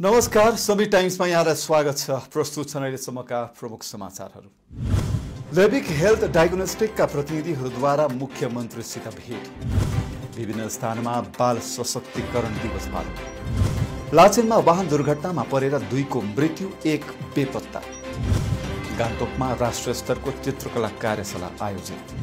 नमस्कार सबै टाइम्समा यहाँलाई स्वागत छ प्रस्तुत छन् अहिलेसम्मका प्रमुख समाचारहरू लेबिक हेल्थ डायग्नोस्टिकका प्रतिनिधिहरूद्वारा मुख्यमन्त्रीसित भेट विभिन्न स्थानमा बाल सशक्तिकरण दिवस पालन लाचेनमा वाहन दुर्घटनामा परेर दुईको मृत्यु एक बेपत्ता गान्तोकमा राष्ट्रिय स्तरको चित्रकला कार्यशाला आयोजित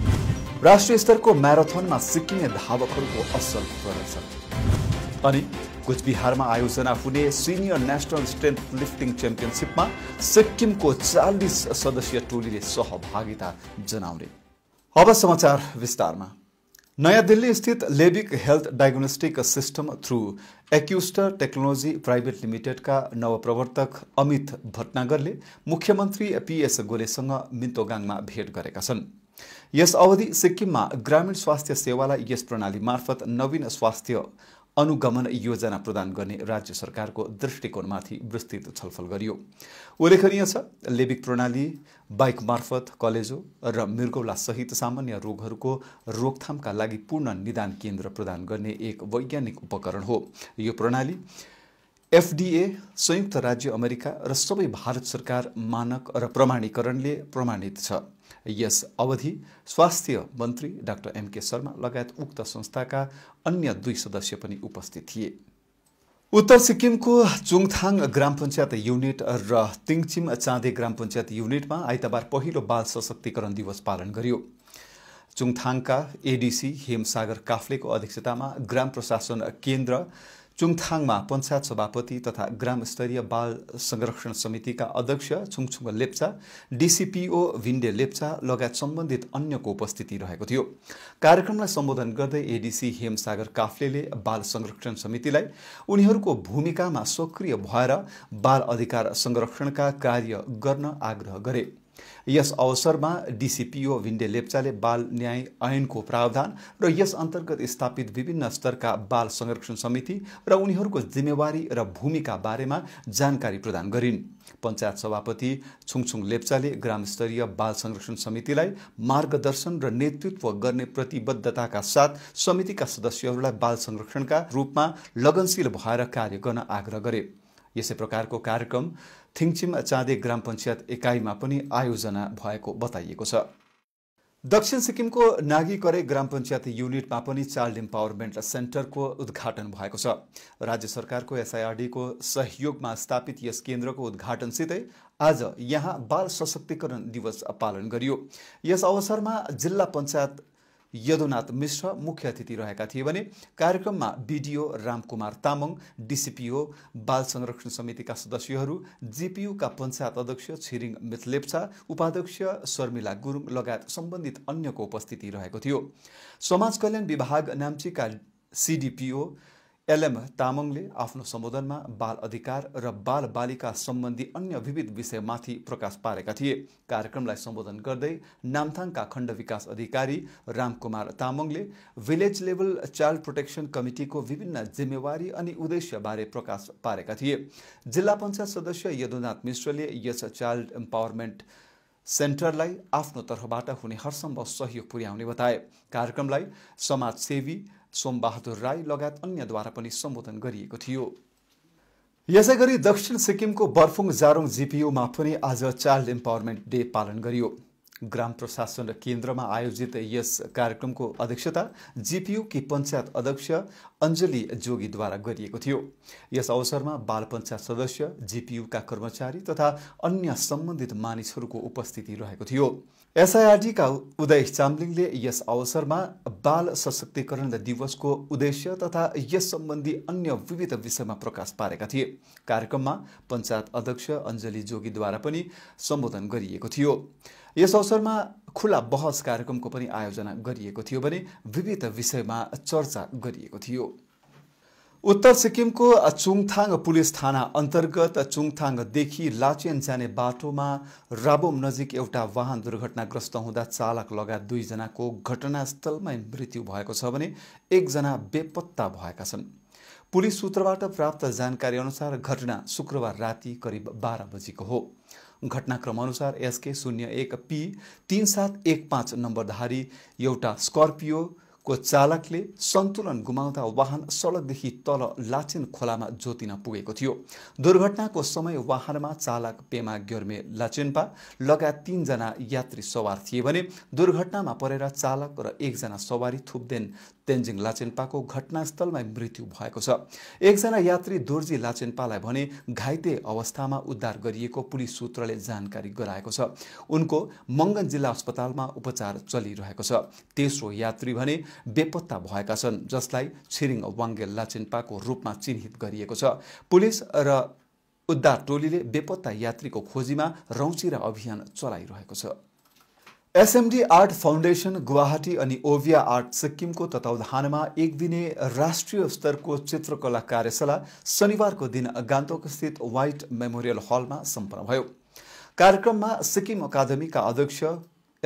राष्ट्रिय स्तरको म्याराथनमा सिक्किमे धावकहरूको असल प्रदर्शन अनि कुचबिहारमा आयोजना हुने सिनियर नेसनल स्ट्रेन्थ लिफ्टिङ च्याम्पियनसिपमा सिक्किमको चालिस सदस्यीय टोलीले सहभागिता जनाउने अब समाचार विस्तारमा नयाँ दिल्ली स्थित लेबिक हेल्थ डायग्नोस्टिक सिस्टम थ्रु एक्युस्टर टेक्नोलोजी प्राइभेट लिमिटेडका नवप्रवर्तक अमित भटनागरले मुख्यमन्त्री पिएस गोलेसँग मिन्तोगाङमा भेट गरेका छन् यस अवधि सिक्किममा ग्रामीण स्वास्थ्य सेवालाई यस प्रणाली मार्फत नवीन स्वास्थ्य अनुगमन योजना प्रदान गर्ने राज्य सरकारको दृष्टिकोणमाथि विस्तृत छलफल गरियो उल्लेखनीय छ लेबिक प्रणाली बाइक मार्फत कलेजो र सहित सामान्य रोगहरूको रोकथामका लागि पूर्ण निदान केन्द्र प्रदान गर्ने एक वैज्ञानिक उपकरण हो यो प्रणाली एफडिए संयुक्त राज्य अमेरिका र सबै भारत सरकार मानक र प्रमाणीकरणले प्रमाणित छ यस अवधि स्वास्थ्य मन्त्री डाक्टर एमके शर्मा लगायत उक्त संस्थाका अन्य दुई सदस्य पनि उपस्थित थिए उत्तर सिक्किमको चुङथाङ ग्राम पञ्चायत युनिट र तिङचिम चाँदे ग्राम पञ्चायत युनिटमा आइतबार पहिलो बाल सशक्तिकरण दिवस पालन गरियो चुङथाङका एडिसी हेमसागर काफ्लेको अध्यक्षतामा ग्राम प्रशासन केन्द्र चुङथाङमा पञ्चायत सभापति तथा ग्राम स्तरीय बाल संरक्षण समितिका अध्यक्ष छुङछुङ लेप्चा डिसिपिओ भिन्डे लेप्चा लगायत सम्बन्धित अन्यको उपस्थिति रहेको थियो कार्यक्रमलाई सम्बोधन गर्दै एडिसी हेमसागर काफ्लेले बाल संरक्षण समितिलाई उनीहरूको भूमिकामा सक्रिय भएर बाल अधिकार संरक्षणका कार्य गर्न आग्रह गरे यस अवसरमा डिसिपिओ भिन्डे लेप्चाले बाल न्याय ऐनको प्रावधान र यस अन्तर्गत स्थापित विभिन्न स्तरका बाल संरक्षण समिति र उनीहरूको जिम्मेवारी र भूमिका बारेमा जानकारी प्रदान गरिन् पञ्चायत सभापति छुङछुङ लेप्चाले ग्राम स्तरीय बाल संरक्षण समितिलाई मार्गदर्शन र नेतृत्व गर्ने प्रतिबद्धताका साथ समितिका सदस्यहरूलाई बाल संरक्षणका रूपमा लगनशील भएर कार्य गर्न आग्रह गरे यसै प्रकारको कार्यक्रम थिङचिम चाँदे ग्राम पञ्चायत एकाइमा पनि आयोजना भएको बताइएको छ दक्षिण सिक्किमको नागीकरे ग्राम पञ्चायत युनिटमा पनि चाइल्ड इम्पावरमेन्ट सेन्टरको उद्घाटन भएको छ राज्य सरकारको एसआइआरडीको सहयोगमा स्थापित यस केन्द्रको उद्घाटनसितै आज यहाँ बाल सशक्तिकरण दिवस पालन गरियो यस अवसरमा जिल्ला पञ्चायत यदुनाथ मिश्र मुख्य अतिथि रहेका थिए भने कार्यक्रममा बिडिओ रामकुमार तामाङ डिसिपिओ बाल संरक्षण समितिका सदस्यहरू जिपियुका पञ्चायत अध्यक्ष छिरिङ मित लेप्चा उपाध्यक्ष शर्मिला गुरुङ लगायत सम्बन्धित अन्यको उपस्थिति रहेको थियो समाज कल्याण विभाग नाम्चीका सिडिपिओ एलएम तामाङले आफ्नो सम्बोधनमा बाल अधिकार र बाल बालिका सम्बन्धी अन्य विविध विषयमाथि प्रकाश पारेका थिए कार्यक्रमलाई सम्बोधन गर्दै नाम्थाङका खण्ड विकास अधिकारी रामकुमार तामाङले भिलेज लेभल चाइल्ड प्रोटेक्सन कमिटीको विभिन्न जिम्मेवारी अनि उद्देश्यबारे प्रकाश पारेका थिए जिल्ला पञ्चायत सदस्य यदुनाथ मिश्रले यस चाइल्ड इम्पावरमेन्ट सेन्टरलाई आफ्नो तर्फबाट हुने हरसम्भव सहयोग पुर्याउने बताए कार्यक्रमलाई समाजसेवी सोमबहादुर राई लगायत अन्यद्वारा पनि सम्बोधन गरिएको थियो यसै गरी दक्षिण सिक्किमको बर्फुङ जारोङ जिपिओमा पनि आज चाइल्ड इम्पावरमेन्ट डे पालन गरियो ग्राम प्रशासन केन्द्रमा आयोजित यस कार्यक्रमको अध्यक्षता कि पञ्चायत अध्यक्ष अञ्जली जोगीद्वारा गरिएको थियो यस अवसरमा बाल पञ्चायत सदस्य जिपियुका कर्मचारी तथा अन्य सम्बन्धित मानिसहरूको उपस्थिति रहेको थियो एसआइआरडीका उदय चामलिङले यस अवसरमा बाल सशक्तिकरण दिवसको उद्देश्य तथा यस सम्बन्धी अन्य विविध विषयमा प्रकाश पारेका थिए कार्यक्रममा पञ्चायत अध्यक्ष अञ्जली जोगीद्वारा पनि सम्बोधन गरिएको थियो यस अवसरमा खुला बहस कार्यक्रमको पनि आयोजना गरिएको थियो भने विविध विषयमा चर्चा गरिएको थियो उत्तर सिक्किमको चुङथाङ पुलिस थाना अन्तर्गत चुङथाङदेखि लाचेन जाने बाटोमा राबोम नजिक एउटा वाहन दुर्घटनाग्रस्त हुँदा चालक लगायत दुईजनाको घटनास्थलमै मृत्यु भएको छ भने एकजना बेपत्ता भएका छन् पुलिस सूत्रबाट प्राप्त जानकारी अनुसार घटना शुक्रबार राति करिब बाह्र बजीको हो अनुसार एसके शून्य एक पी तिन सात एक पाँच नम्बरधारी एउटा स्कर्पियो को चालकले सन्तुलन गुमाउँदा वाहन सडकदेखि तल लाचेन खोलामा जोतिन पुगेको थियो दुर्घटनाको समय वाहनमा चालक पेमा ग्योर्मे लाचेन्पा लगायत तीनजना यात्री सवार थिए भने दुर्घटनामा परेर चालक र एकजना सवारी थुप्देन तेन्जिङ लाचेन्पाको घटनास्थलमा मृत्यु भएको छ एकजना यात्री दोर्जी लाचेन्पालाई भने घाइते अवस्थामा उद्धार गरिएको पुलिस सूत्रले जानकारी गराएको छ उनको मङ्गन जिल्ला अस्पतालमा उपचार चलिरहेको छ तेस्रो यात्री भने बेपत्ता भएका छन् जसलाई छिरिङ वाङ्गे लाचेन्पाको रूपमा चिन्हित गरिएको छ पुलिस र उद्धार टोलीले बेपत्ता यात्रीको खोजीमा रौचिरा अभियान चलाइरहेको छ एसएमडी आर्ट फाउन्डेसन गुवाहाटी अनि ओभिया आर्ट सिक्किमको तत्वावधानमा एक दिने राष्ट्रिय स्तरको चित्रकला कार्यशाला शनिबारको दिन गान्तोकस्थित व्हाइट मेमोरियल हलमा सम्पन्न भयो कार्यक्रममा सिक्किम अकादमीका अध्यक्ष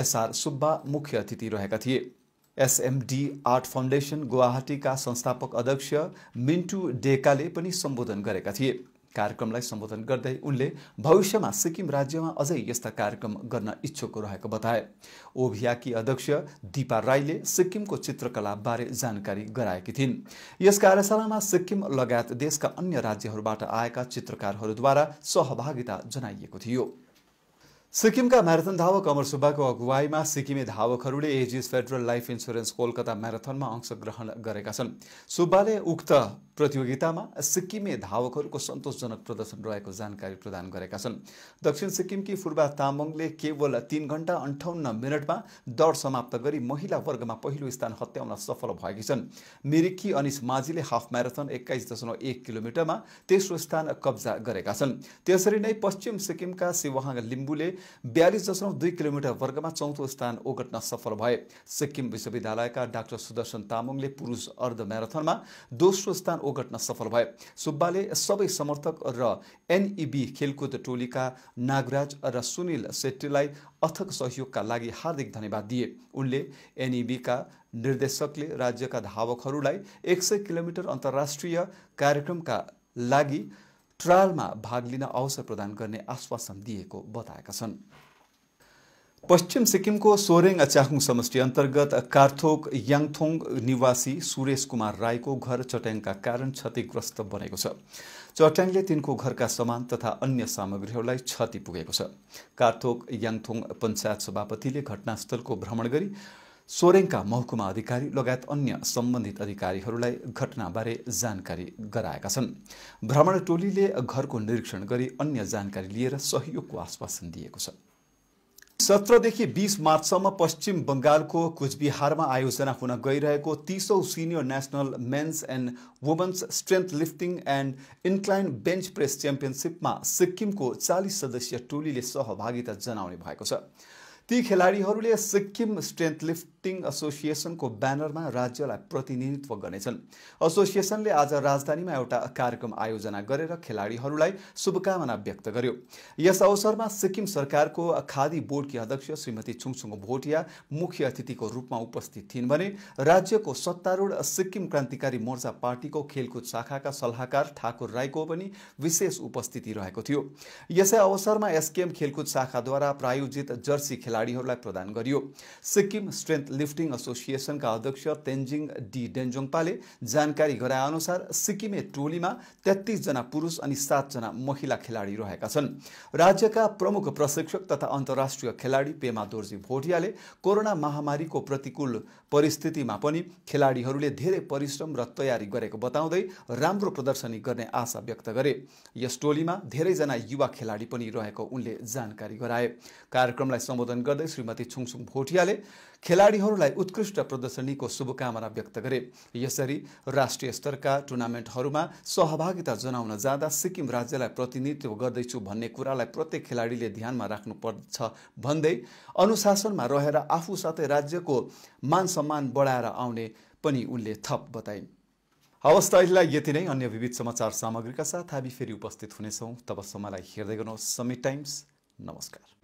एसआर सुब्बा मुख्य अतिथि रहेका थिए एसएमडी आर्ट फाउन्डेसन गुवाहाटीका संस्थापक अध्यक्ष मिन्टु डेकाले पनि सम्बोधन गरेका थिए कार्यक्रमलाई सम्बोधन गर्दै उनले भविष्यमा सिक्किम राज्यमा अझै यस्ता कार्यक्रम गर्न इच्छुक रहेको बताए ओभियाकी अध्यक्ष दिपा राईले सिक्किमको चित्रकलाबारे जानकारी गराएकी थिइन् यस कार्यशालामा सिक्किम लगायत देशका अन्य राज्यहरूबाट आएका चित्रकारहरूद्वारा सहभागिता जनाइएको थियो सिक्किमका म्याराथन धावक अमर सुब्बाको अगुवाईमा सिक्किमे धावकहरूले Aegis Federal Life Insurance Kolkata म्याराथनमा अंशग्रहण गरेका छन् सुब्बाले उक्त प्रतियोगितामा सिक्किमे धावकहरूको सन्तोषजनक प्रदर्शन रहेको जानकारी प्रदान गरेका छन् दक्षिण सिक्किमकी फुर्बा तामाङले केवल तीन घण्टा अन्ठाउन्न मिनटमा दौड समाप्त गरी महिला वर्गमा पहिलो स्थान हत्याउन सफल भएकी छन् मिरिक्की अनिस माझीले हाफ म्याराथन एक्काइस दशमलव एक किलोमिटरमा तेस्रो स्थान कब्जा गरेका छन् त्यसरी नै पश्चिम सिक्किमका शिवहाङ लिम्बूले बयालिस दशमलव दुई किलोमिटर वर्गमा चौथो स्थान ओगट्न सफल भए सिक्किम विश्वविद्यालयका डाक्टर सुदर्शन तामाङले पुरुष अर्ध म्याराथनमा दोस्रो स्थान ओगट्न सफल भए सुब्बाले सबै समर्थक र एनइबी खेलकुद टोलीका नागराज र सुनिल सेट्टीलाई अथक सहयोगका लागि हार्दिक धन्यवाद दिए उनले एनइबीका निर्देशकले राज्यका धावकहरूलाई एक सय किलोमिटर अन्तर्राष्ट्रिय कार्यक्रमका लागि ट्रायलमा भाग लिन अवसर प्रदान गर्ने आश्वासन दिएको बताएका छन् पश्चिम सिक्किमको सोरेङ च्याखुङ समष्टि अन्तर्गत कार्थोक याङथोङ निवासी सुरेश कुमार राईको घर चट्याङका कारण क्षतिग्रस्त बनेको छ चट्याङले तिनको घरका सामान तथा अन्य सामग्रीहरूलाई क्षति पुगेको छ कार्थोक याङथोङ पञ्चायत सभापतिले घटनास्थलको भ्रमण गरी सोरेङका महकुमा अधिकारी लगायत अन्य सम्बन्धित अधिकारीहरूलाई घटनाबारे जानकारी गराएका छन् भ्रमण टोलीले घरको निरीक्षण गरी अन्य जानकारी लिएर सहयोगको आश्वासन दिएको छ सत्रदेखि बिस मार्चसम्म पश्चिम बङ्गालको कुचबिहारमा आयोजना हुन गइरहेको तिसौँ senior national men's and women's strength lifting and incline bench press च्याम्पियनसिपमा सिक्किमको चालिस सदस्यीय टोलीले सहभागिता जनाउने भएको छ ती खेलाडीहरूले सिक्किम स्ट्रेन्थ लिफ्टिङ एसोसिएसनको ब्यानरमा राज्यलाई प्रतिनिधित्व गर्नेछन् एसोसिएसनले आज राजधानीमा एउटा कार्यक्रम आयोजना गरेर खेलाडीहरूलाई शुभकामना व्यक्त गर्यो यस अवसरमा सिक्किम सरकारको खादी बोर्डकी अध्यक्ष श्रीमती छुङछुङ भोटिया मुख्य अतिथिको रूपमा उपस्थित थिइन् भने राज्यको सत्तारूढ सिक्किम क्रान्तिकारी मोर्चा पार्टीको खेलकुद शाखाका सल्लाहकार ठाकुर राईको पनि विशेष उपस्थिति रहेको थियो यसै अवसरमा एसकेएम खेलकुद शाखाद्वारा प्रायोजित जर्सी खेला खेलाडीहरूलाई प्रदान गरियो सिक्किम स्ट्रेन्थ लिफ्टिङ एसोसिएसनका अध्यक्ष तेन्जिङ डी डेन्जोङपाले जानकारी गराए अनुसार सिक्किमे टोलीमा तेत्तिसजना पुरुष अनि सातजना महिला खेलाडी रहेका छन् राज्यका प्रमुख प्रशिक्षक तथा अन्तर्राष्ट्रिय खेलाडी पेमा दोर्जी भोटियाले कोरोना महामारीको प्रतिकूल परिस्थितिमा पनि खेलाडीहरूले धेरै परिश्रम र तयारी गरेको बताउँदै राम्रो प्रदर्शनी गर्ने आशा व्यक्त गरे यस टोलीमा धेरैजना युवा खेलाडी पनि रहेको उनले जानकारी गराए कार्यक्रमलाई सम्बोधन गर्दै श्रीमती छुङछुङ भोटियाले खेलाडीहरूलाई उत्कृष्ट प्रदर्शनीको शुभकामना व्यक्त गरे यसरी राष्ट्रिय स्तरका टुर्नामेन्टहरूमा सहभागिता जनाउन जाँदा सिक्किम राज्यलाई प्रतिनिधित्व गर्दैछु भन्ने कुरालाई प्रत्येक खेलाडीले ध्यानमा राख्नुपर्छ भन्दै अनुशासनमा रहेर आफू साथै राज्यको मान सम्मान बढाएर आउने पनि उनले थप बताइन् हवस् त अहिले यति नै अन्य विविध समाचार सामग्रीका साथ हामी फेरि उपस्थित हुनेछौँ तबसम्मलाई हेर्दै गर्नुहोस् समी टाइम्स नमस्कार